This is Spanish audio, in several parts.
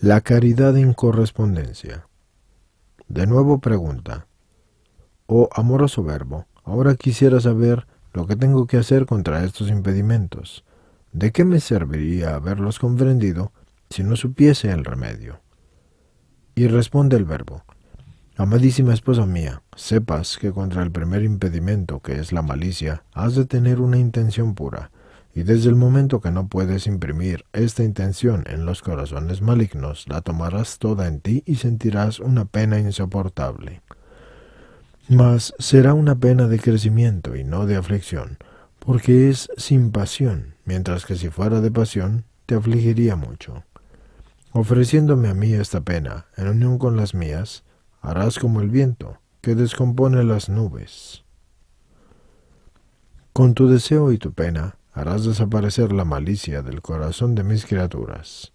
La caridad en correspondencia. De nuevo pregunta. Oh amoroso verbo, ahora quisiera saber lo que tengo que hacer contra estos impedimentos. ¿De qué me serviría haberlos comprendido si no supiese el remedio? Y responde el verbo. Amadísima esposa mía, sepas que contra el primer impedimento, que es la malicia, has de tener una intención pura, y desde el momento que no puedes imprimir esta intención en los corazones malignos, la tomarás toda en ti y sentirás una pena insoportable. Mas será una pena de crecimiento y no de aflicción, porque es sin pasión, mientras que si fuera de pasión, te afligiría mucho. Ofreciéndome a mí esta pena, en unión con las mías, harás como el viento, que descompone las nubes. Con tu deseo y tu pena, harás desaparecer la malicia del corazón de mis criaturas.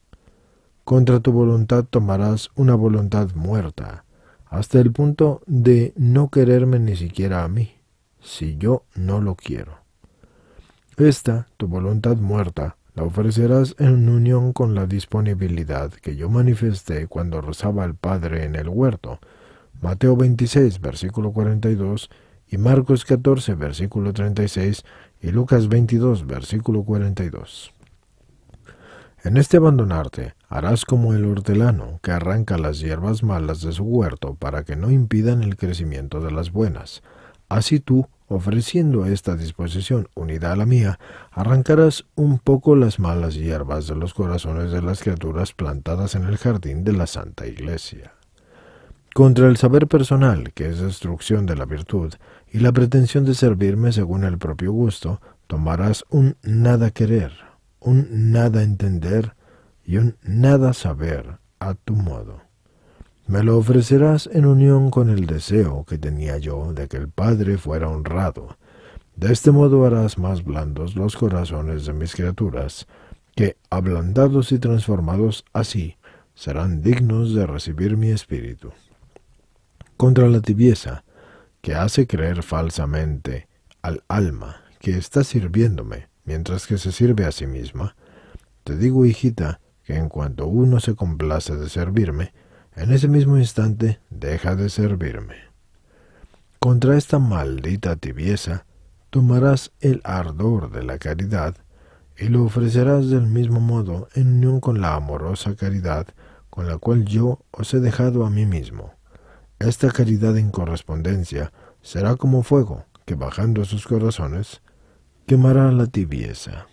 Contra tu voluntad tomarás una voluntad muerta, hasta el punto de no quererme ni siquiera a mí, si yo no lo quiero. Esta, tu voluntad muerta, la ofrecerás en unión con la disponibilidad que yo manifesté cuando rezaba al Padre en el huerto. Mateo 26, versículo 42 y Marcos 14, versículo 36 y Lucas 22, versículo 42. En este abandonarte harás como el hortelano que arranca las hierbas malas de su huerto para que no impidan el crecimiento de las buenas. Así tú, ofreciendo esta disposición unida a la mía, arrancarás un poco las malas hierbas de los corazones de las criaturas plantadas en el jardín de la Santa Iglesia contra el saber personal, que es destrucción de la virtud, y la pretensión de servirme según el propio gusto, tomarás un nada querer, un nada entender y un nada saber a tu modo. Me lo ofrecerás en unión con el deseo que tenía yo de que el Padre fuera honrado. De este modo harás más blandos los corazones de mis criaturas, que, ablandados y transformados así, serán dignos de recibir mi espíritu contra la tibieza, que hace creer falsamente al alma que está sirviéndome, mientras que se sirve a sí misma. Te digo, hijita, que en cuanto uno se complace de servirme, en ese mismo instante deja de servirme. Contra esta maldita tibieza, tomarás el ardor de la caridad y lo ofrecerás del mismo modo en unión con la amorosa caridad con la cual yo os he dejado a mí mismo. Esta caridad en correspondencia será como fuego que bajando a sus corazones quemará la tibieza.